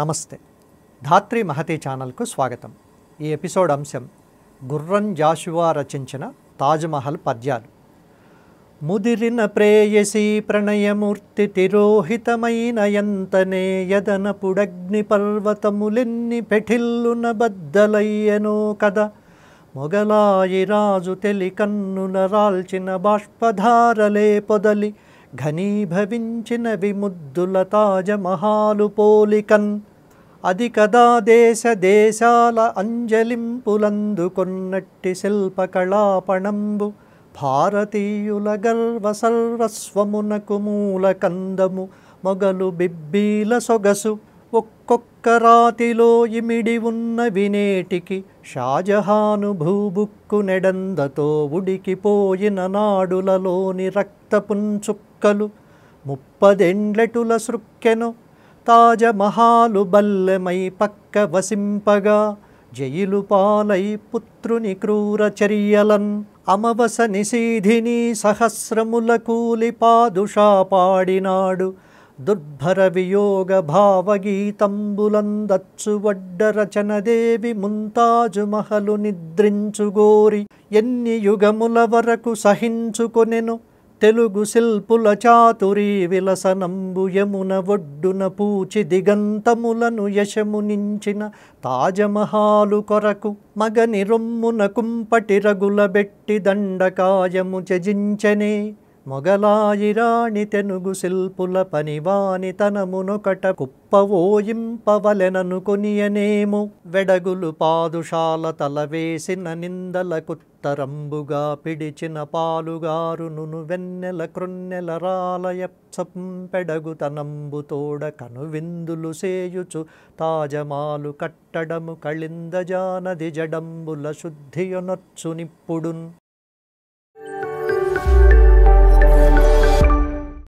నమస్తే ధాత్రి మహతి ఛానల్కు స్వాగతం ఈ ఎపిసోడ్ అంశం గుర్రం జాషువా రచించిన తాజ్మహల్ పద్యాలు ముదిరిన ప్రేయసి ప్రణయమూర్తి తిరోహితమైన ఎంతనే యదన పుడగ్ని పర్వతములెన్ని పెఠిల్లున బద్దలయ్యనో కద మొగలాయి రాజు తెలి రాల్చిన బాష్పధారలే పొదలి ఘనీభవించిన విముద్దుల మహాలు పోలికన్ అది కదా దేశ దేశాల అంజలింపులందుకొన్నట్టి శిల్పకళాపణంబు భారతీయుల గర్వ సర్వస్వమునకు మూల కందము మొగలు బిబ్బీల సొగసు ఒక్కొక్క శర్కరాతిలో ఇమిడి ఉన్న వినేటికి షాజహాను భూబుక్కు నెడందతో ఉడికిపోయిన నాడులలోని రక్తపుంచుక్కలు ముప్పదెండ్లెటుల సృక్కెను తాజమహాలు బల్లెమై పక్క వసింపగా జైలు పాలై పుత్రుని క్రూర చర్యలన్ అమవస నిశీధిని సహస్రముల కూలి పాదుషా పాడినాడు దుర్భర భావగీతంబులందచ్చు వడ్డ రచనదేవి ముంతాజు మహలు నిద్రించుగోరి ఎన్ని యుగముల వరకు సహించుకొనెను తెలుగు శిల్పుల చాతురీ విలసనంబు యమున ఒడ్డున పూచి దిగంతములను యశమునించిన తాజమహాలు కొరకు మగని రొమ్మున కుంపటి రగులబెట్టి దండకాయము చెజించనే మొగలాయిరాణి తెనుగు శిల్పుల పనివాని తనమునొకట కుప్పవోయింపవలెనను కొనియనేము వెడగులు పాదుషాల తలవేసిన కుత్తరంబుగా పిడిచిన పాలుగారును వెన్నెల క్రొన్నెల పెడగు తనంబు తోడ కనువిందులు సేయుచు తాజమాలు కట్టడము కళిందజానది జడంబుల శుద్ధియొనొచ్చునిప్పుడున్